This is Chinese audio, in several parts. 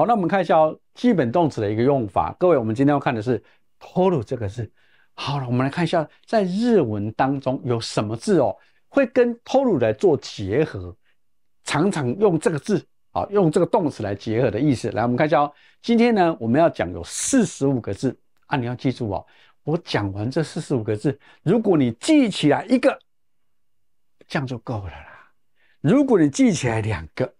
好，那我们看一下哦，基本动词的一个用法。各位，我们今天要看的是“透露”这个字。好了，我们来看一下，在日文当中有什么字哦，会跟“透露”来做结合，常常用这个字，啊，用这个动词来结合的意思。来，我们看一下哦，今天呢，我们要讲有四十五个字啊，你要记住哦。我讲完这四十五个字，如果你记起来一个，这样就够了啦。如果你记起来两个。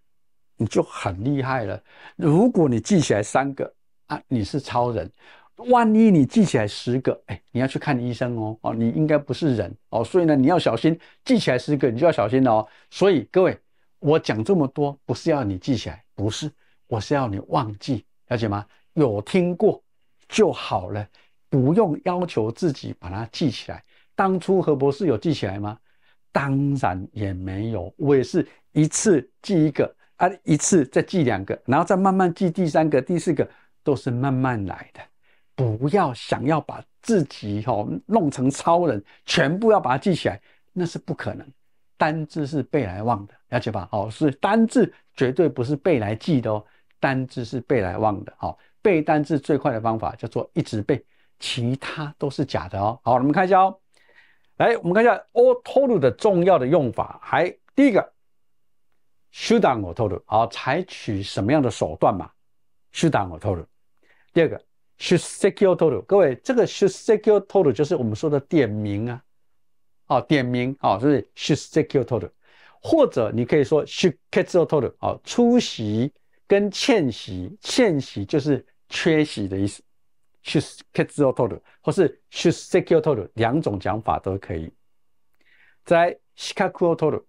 你就很厉害了。如果你记起来三个啊，你是超人。万一你记起来十个，哎，你要去看医生哦。哦，你应该不是人哦，所以呢，你要小心。记起来十个，你就要小心哦。所以各位，我讲这么多，不是要你记起来，不是，我是要你忘记，了解吗？有听过就好了，不用要求自己把它记起来。当初何博士有记起来吗？当然也没有，我也是一次记一个。啊，一次再记两个，然后再慢慢记第三个、第四个，都是慢慢来的。不要想要把自己哦弄成超人，全部要把它记起来，那是不可能。单字是背来忘的，了解吧？好，是单字绝对不是背来记的哦，单字是背来忘的。好，背单字最快的方法叫做一直背，其他都是假的哦。好，我们看一下哦。来，我们看一下 all t o 的重要的用法，还第一个。虚党我透露，啊，采取什么样的手段嘛？虚党我透露。第二个，虚涩 q 透露，各位，这个虚涩 q 透露就是我们说的点名啊，哦，点名哦，就是虚涩 q 透露，或者你可以说虚 kato 透露，啊，出席跟欠席，欠席就是缺席的意思，虚 kato 透露，或是虚涩 q 透露，两种讲法都可以，在 shikaku 透露。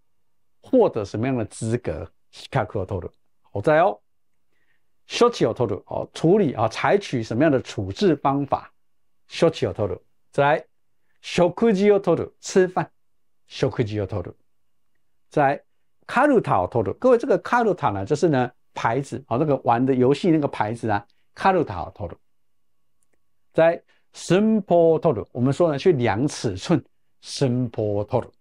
获得什么样的资格？carrotto，好在哦，shut your tootle 哦，处理啊，采取什么样的处置方法？shut your tootle，在食指要 tootle 吃饭，食指要 tootle，在 carota 要 tootle，各位这个 carota 呢，就是呢牌子哦，那个玩的游戏那个牌子啊，carota 要 tootle，在 simple tootle，我们说呢去量尺寸，simple tootle。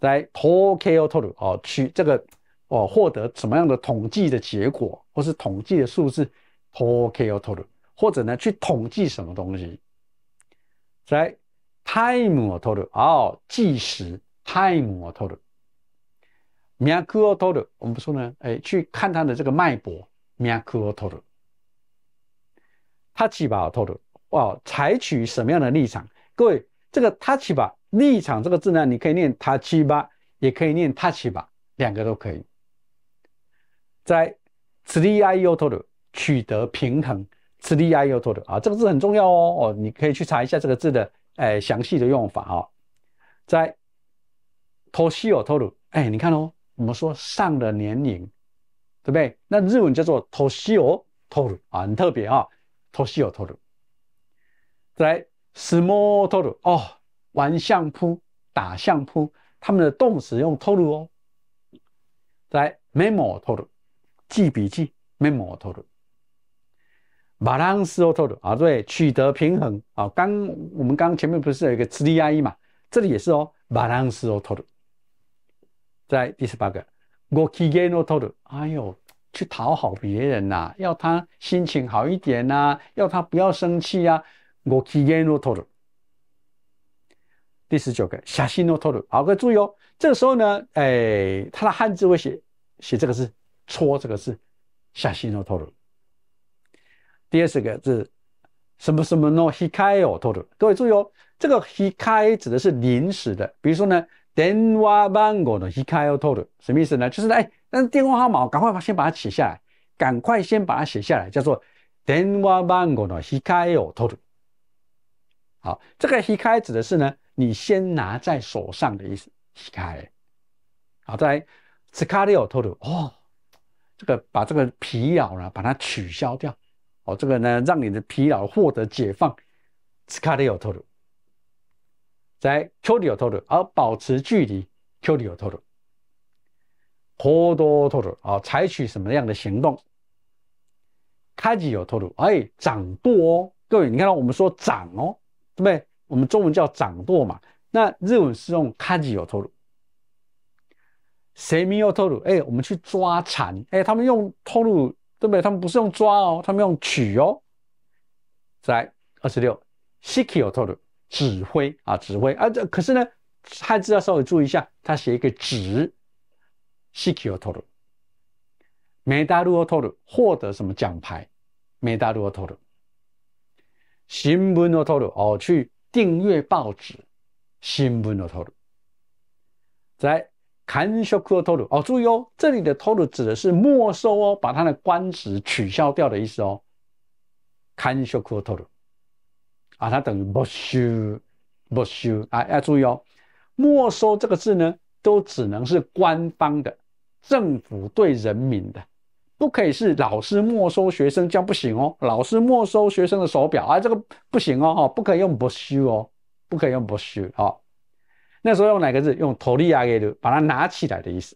来 Tokyo 時刻，哦，取这个哦，获得什么样的统计的结果，或是统计的数字。時刻，或者呢，去統計什麼東西。在時刻，哦，計時。時刻，哦，時刻。時刻，哦，時刻。時刻，哦，時刻。時刻，哦，時刻。時刻，哦，時刻。時刻，哦，時刻。時刻，哦，時刻。時刻，哦，時刻。時刻，哦，時刻。時刻，哦，時刻。時刻，時刻。時刻，時刻。時刻，時刻。時刻，時刻。時刻，時刻。時刻，時立场这个字呢，你可以念他七八，也可以念他七八，两个都可以。在此力压柚托鲁取得平衡，此力压柚托鲁啊，这个字很重要哦哦，你可以去查一下这个字的哎详细的用法啊。在托西柚托鲁，哎，你看哦，我们说上了年龄，对不对？那日文叫做托西柚托鲁啊，很特别啊，托西柚托鲁。在 small 托鲁哦？玩相扑，打相扑，他们的动词用 to do 哦，来 memo to do，记笔记 memo to do，balance to do 啊，对，取得平衡啊。刚我们刚前面不是有一个磁力压抑嘛，这里也是哦马 a l a n c to d 在第十八个我 o k i g e n o to d 哎呦，去讨好别人呐，要他心情好一点呐，要他不要生气呀我 o k i g e n o to d 第十九个，シャシノトル。好，各位注意哦，这个时候呢，哎，它的汉字会写，写这个字“戳”这个是シャシノトル。第二十个字“什么什么ノヒカエオトル。各位注意哦，这个ヒカエ指的是临时的，比如说呢，電話番号のヒカエオトル什么意思呢？就是哎，但是电话号码赶快把先把它写下来，赶快先把它写下来，叫做電話番号のヒカエオトル。好，这个ヒカエ指的是呢。你先拿在手上的意思，开。好再来，斯卡利奥透露哦，这个把这个疲劳呢，把它取消掉。哦，这个呢，让你的疲劳获得解放。斯卡利奥透露，在丘里奥透露，而保持距离。丘里奥透露，活多透露啊？采取什么样的行动？卡吉奥透露，哎，掌舵哦，各位，你看到我们说掌哦，对不对？我们中文叫掌舵嘛，那日文是用カジオトル，セミオトル。哎，我们去抓蝉，哎，他们用トル，对不对？他们不是用抓哦，他们用取哦。来，二十六シキオトル，指挥啊，指挥。啊，这可是呢，汉字要稍微注意一下，他写一个指シキオト鲁，メダルオトル获得什么奖牌，メダルオトル，新闻オトル哦去。订阅报纸，新闻的投入。在刊学科的偷哦。注意哦，这里的投入指的是没收哦，把他的官职取消掉的意思哦。刊守科偷录啊，它等于没收，没收啊。要注意哦，没收这个字呢，都只能是官方的政府对人民的。不可以是老师没收学生，这样不行哦。老师没收学生的手表，啊，这个不行哦，哈，不可以用没收哦，不可以用没收哦。那时候用哪个字？用“托利亚”给的，把它拿起来的意思。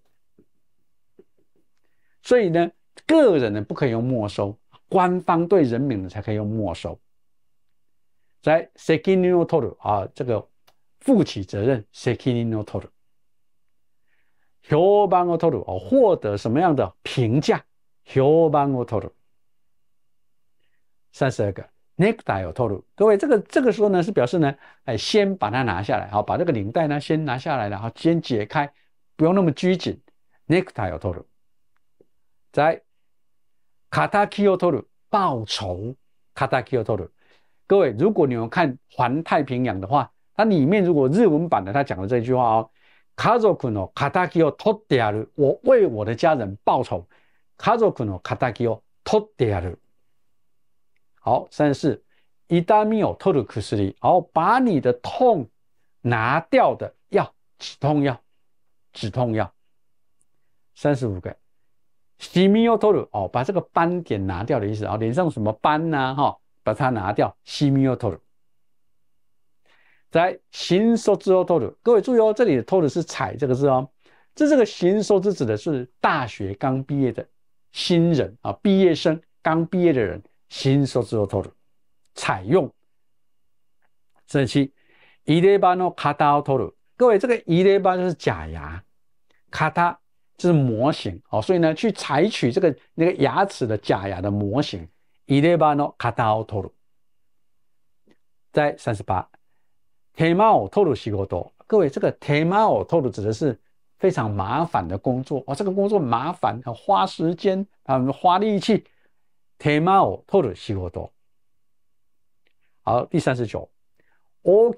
所以呢，个人呢，不可以用没收，官方对人民呢，才可以用没收。在 “sekinino toru” 啊，这个负起责任，“sekinino toru” u h o b a n o t o r 哦，获得什么样的评价？雄邦奥托鲁，三十二个。ネクタオトル，各位，这个这个时候呢，是表示呢，哎，先把它拿下来，好，把这个领带呢，先拿下来然后先解开，不用那么拘谨。ネクタオトル，在カタキオトル，报仇。カタキオトル，各位，如果你们看《环太平洋》的话，它里面如果日文版的，它讲的这句话 k a t a k カタキオトデル，我为我的家人报仇。家族の肩を取ってやる。好，三十四、痛みを取る薬。好把你的痛拿掉的药，止痛药，止痛药。三十五个、シミを取る。哦，把这个斑点拿掉的意思。哦，脸上什么斑呢？哈，把它拿掉。シミを取る。在新卒を取る。各位注意哦，这里取的是踩这个字哦。这这个新卒指的是大学刚毕业的。新人啊，毕业生，刚毕业的人，新说自作托鲁，采用。这期七，伊列巴诺卡达奥托鲁，各位，这个伊列巴就是假牙，卡达就是模型哦，所以呢，去采取这个那个牙齿的假牙的模型，伊列巴诺卡达奥托鲁。在三十八，天马奥托鲁西过多，各位，这个天马奥托鲁指的是。非常麻烦的工作哦，这个工作麻烦，花时间，很花力气。好，第三十九。各位，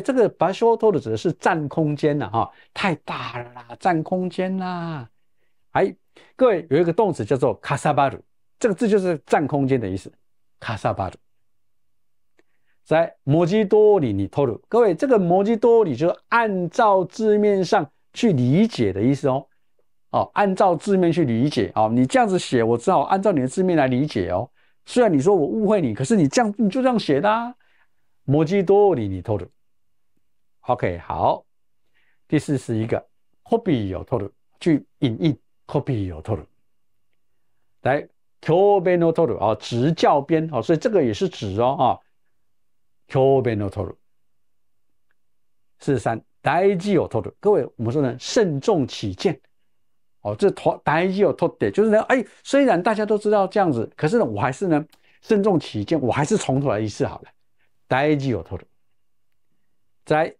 这个 “basho t o t 指的是占空间呐，哈，太大啦，占空间啦。哎，各位有一个动词叫做卡萨巴鲁，这个字就是占空间的意思卡萨巴鲁。在摩基多里你透露，各位，这个摩基多里就是按照字面上去理解的意思哦。哦，按照字面去理解哦。你这样子写，我只好按照你的字面来理解哦。虽然你说我误会你，可是你这样你就这样写的。摩基多里你透露。o k 好。第四十一个货 e 有透露，去引印，货 e 有透露，来 qubeno 托鲁哦，执教边哦，所以这个也是指哦哦。穷边的托鲁，四十三呆机有托鲁。各位，我们说呢，慎重起见，哦，这托呆机有托的，就是呢，哎，虽然大家都知道这样子，可是呢，我还是呢，慎重起见，我还是重头来一次好了。呆机有托鲁，在 h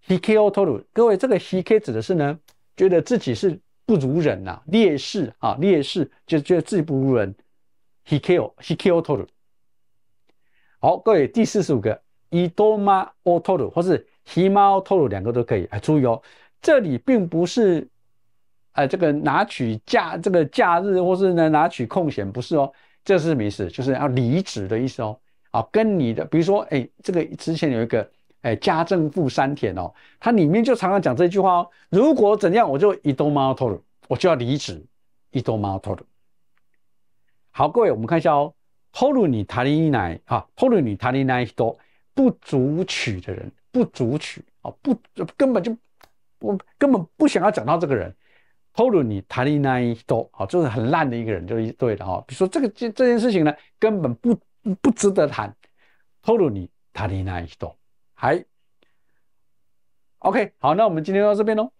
希克 o t o 各位，这个 i k 指的是呢，觉得自己是不如人呐，劣势啊，劣势，就觉得自己不如人。h i 希克尔，希克 o t o 好，各位，第四十五个。伊多马奥托鲁，或是希马奥托鲁，两个都可以。哎，注意哦，这里并不是哎这个拿取假这个假日，或是呢拿取空闲，不是哦，这是什么意思？就是要离职的意思哦。好，跟你的，比如说，哎，这个之前有一个哎家政妇山田哦，它里面就常常讲这句话哦。如果怎样，我就伊多马奥托鲁，我就要离职。伊多马奥托鲁。好，各位，我们看一下哦。トルにタリナイ啊，トルにタリナイヒト。不足取的人，不足取啊，不，根本就，我根本不想要讲到这个人，透露你谈的那一多啊，就是很烂的一个人，就是对的哈。比如说这个这这件事情呢，根本不不值得谈，透露你谈的那一多，还 OK，好，那我们今天到这边喽。